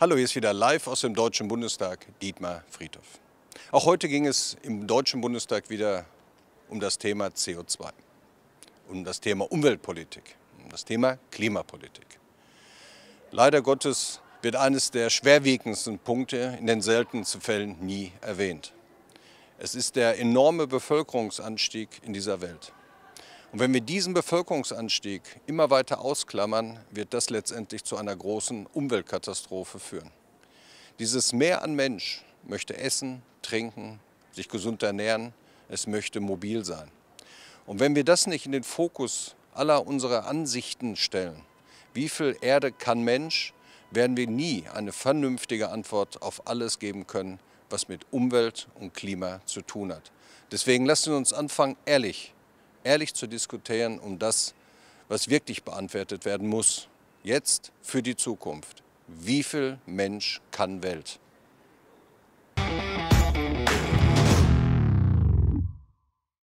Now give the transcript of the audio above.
Hallo, hier ist wieder live aus dem Deutschen Bundestag Dietmar Friedhoff. Auch heute ging es im Deutschen Bundestag wieder um das Thema CO2, um das Thema Umweltpolitik, um das Thema Klimapolitik. Leider Gottes wird eines der schwerwiegendsten Punkte in den seltensten Fällen nie erwähnt. Es ist der enorme Bevölkerungsanstieg in dieser Welt. Und wenn wir diesen Bevölkerungsanstieg immer weiter ausklammern, wird das letztendlich zu einer großen Umweltkatastrophe führen. Dieses Mehr an Mensch möchte essen, trinken, sich gesund ernähren, es möchte mobil sein. Und wenn wir das nicht in den Fokus aller unserer Ansichten stellen, wie viel Erde kann Mensch, werden wir nie eine vernünftige Antwort auf alles geben können, was mit Umwelt und Klima zu tun hat. Deswegen lassen wir uns anfangen, ehrlich ehrlich zu diskutieren um das, was wirklich beantwortet werden muss. Jetzt für die Zukunft. Wie viel Mensch kann Welt?